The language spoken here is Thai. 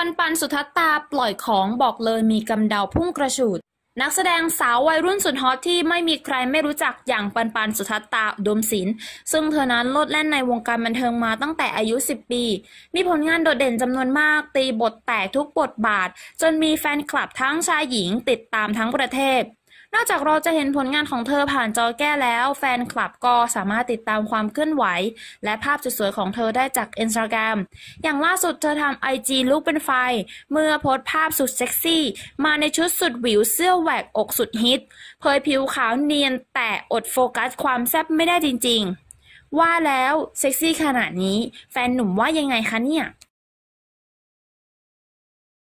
ปันปันสุทัตตา ปล่อยของบอกเลยมีกำเดาพุ่งกระฉูดนักแสดงสาววัยรุ่นสุดฮอตที่ไม่มีใครไม่รู้จักอย่างปันปันสุทัตตา ดมศิลซึ่งเธอนั้นโลดแล่นในวงการบันเทิงมาตั้งแต่อายุ 10 ปี มีผลงานโดดเด่นจำนวนมาก ตีบทแตกทุกบทบาท จนมีแฟนคลับทั้งชายหญิงติดตามทั้งประเทศนอกจากเราจะเห็นผลงานของเธอผ่านจอแก้แล้ว แฟนคลับก็สามารถติดตามความเคลื่อนไหวและภาพสวยๆของเธอได้จาก Instagram อย่างล่าสุดเธอทำไอจีลุกเป็นไฟ เมื่อโพสภาพสุดเซ็กซี่ มาในชุดสุดหวิวเสื้อแหวกอกสุดฮิต เผยผิวขาวเนียนแต่อดโฟกัสความแซ่บไม่ได้จริงๆ ว่าแล้วเซ็กซี่ขนาดนี้ แฟนหนุ่มว่ายังไงคะเนี่ย